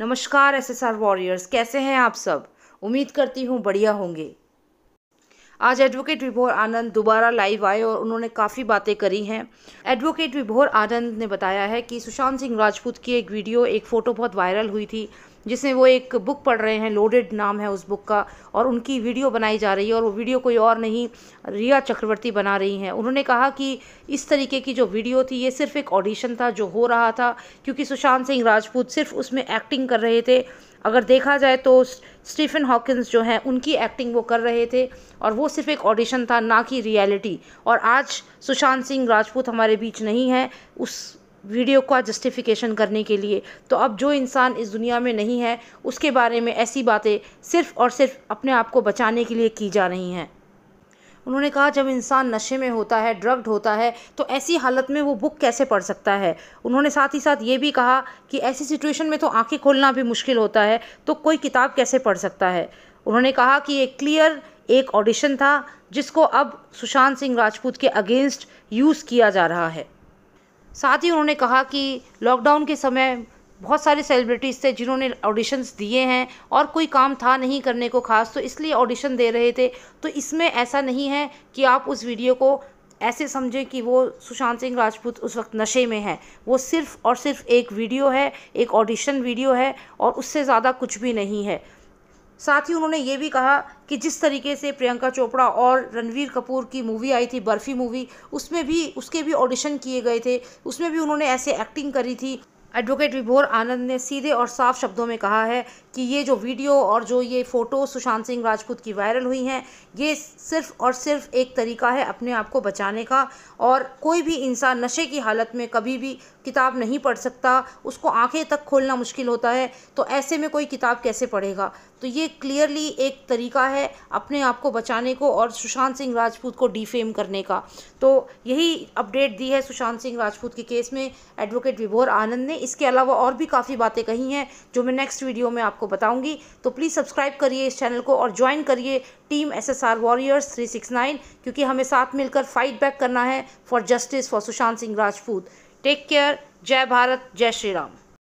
नमस्कार S S R warriors कैसे हैं आप सब उम्मीद करती हूँ बढ़िया होंगे आज एडवोकेट विभोर आनंद दोबारा लाइव आए और उन्होंने काफ़ी बातें करी हैं एडवोकेट विभोर आनंद ने बताया है कि सुशांत सिंह राजपूत की एक वीडियो एक फ़ोटो बहुत वायरल हुई थी जिसमें वो एक बुक पढ़ रहे हैं लोडेड नाम है उस बुक का और उनकी वीडियो बनाई जा रही है और वो वीडियो कोई और नहीं रिया चक्रवर्ती बना रही हैं उन्होंने कहा कि इस तरीके की जो वीडियो थी ये सिर्फ एक ऑडिशन था जो हो रहा था क्योंकि सुशांत सिंह राजपूत सिर्फ उसमें एक्टिंग कर रहे थे अगर देखा जाए तो स्टीफन हॉकिंस जो हैं उनकी एक्टिंग वो कर रहे थे और वो सिर्फ एक ऑडिशन था ना कि रियलिटी और आज सुशांत सिंह राजपूत हमारे बीच नहीं है उस वीडियो का जस्टिफिकेशन करने के लिए तो अब जो इंसान इस दुनिया में नहीं है उसके बारे में ऐसी बातें सिर्फ और सिर्फ अपने आप को बचाने के लिए की जा रही हैं उन्होंने कहा जब इंसान नशे में होता है ड्रग्ड होता है तो ऐसी हालत में वो बुक कैसे पढ़ सकता है उन्होंने साथ ही साथ ये भी कहा कि ऐसी सिचुएशन में तो आंखें खोलना भी मुश्किल होता है तो कोई किताब कैसे पढ़ सकता है उन्होंने कहा कि एक क्लियर एक ऑडिशन था जिसको अब सुशांत सिंह राजपूत के अगेंस्ट यूज़ किया जा रहा है साथ ही उन्होंने कहा कि लॉकडाउन के समय बहुत सारे सेलिब्रिटीज़ थे जिन्होंने ऑडिशंस दिए हैं और कोई काम था नहीं करने को खास तो इसलिए ऑडिशन दे रहे थे तो इसमें ऐसा नहीं है कि आप उस वीडियो को ऐसे समझें कि वो सुशांत सिंह राजपूत उस वक्त नशे में है वो सिर्फ़ और सिर्फ एक वीडियो है एक ऑडिशन वीडियो है और उससे ज़्यादा कुछ भी नहीं है साथ ही उन्होंने ये भी कहा कि जिस तरीके से प्रियंका चोपड़ा और रणवीर कपूर की मूवी आई थी बर्फ़ी मूवी उसमें भी उसके भी ऑडिशन किए गए थे उसमें भी उन्होंने ऐसे एक्टिंग करी थी एडवोकेट विभोर आनंद ने सीधे और साफ शब्दों में कहा है कि ये जो वीडियो और जो ये फ़ोटो सुशांत सिंह राजपूत की वायरल हुई हैं ये सिर्फ और सिर्फ एक तरीका है अपने आप को बचाने का और कोई भी इंसान नशे की हालत में कभी भी किताब नहीं पढ़ सकता उसको आंखें तक खोलना मुश्किल होता है तो ऐसे में कोई किताब कैसे पढ़ेगा तो ये क्लियरली एक तरीका है अपने आप को बचाने को और सुशांत सिंह राजपूत को डिफेम करने का तो यही अपडेट दी है सुशांत सिंह राजपूत के केस में एडवोकेट विभोर आनंद ने इसके अलावा और भी काफ़ी बातें कही हैं जो मैं नेक्स्ट वीडियो में आपको बताऊंगी तो प्लीज़ सब्सक्राइब करिए इस चैनल को और ज्वाइन करिए team S S R warriors three six nine क्योंकि हमें साथ मिलकर फाइट बैक करना है for justice for Sushant Singh Rajput take care जय भारत जय श्री राम